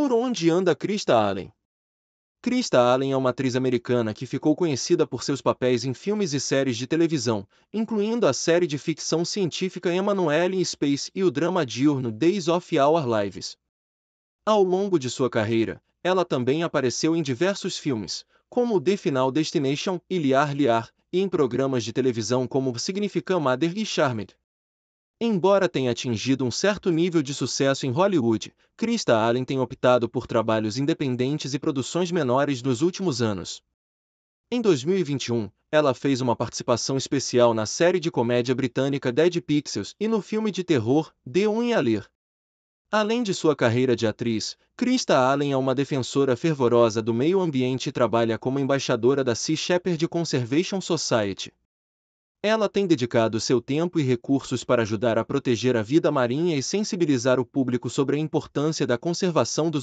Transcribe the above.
Por onde anda Krista Allen? Krista Allen é uma atriz americana que ficou conhecida por seus papéis em filmes e séries de televisão, incluindo a série de ficção científica Emanuelle in Space e o drama diurno Days of Our Lives. Ao longo de sua carreira, ela também apareceu em diversos filmes, como The Final Destination e Liar Liar, e em programas de televisão como Significant Mother e Charmed. Embora tenha atingido um certo nível de sucesso em Hollywood, Krista Allen tem optado por trabalhos independentes e produções menores nos últimos anos. Em 2021, ela fez uma participação especial na série de comédia britânica Dead Pixels e no filme de terror The Unhaler. Além de sua carreira de atriz, Krista Allen é uma defensora fervorosa do meio ambiente e trabalha como embaixadora da Sea Shepherd Conservation Society. Ela tem dedicado seu tempo e recursos para ajudar a proteger a vida marinha e sensibilizar o público sobre a importância da conservação dos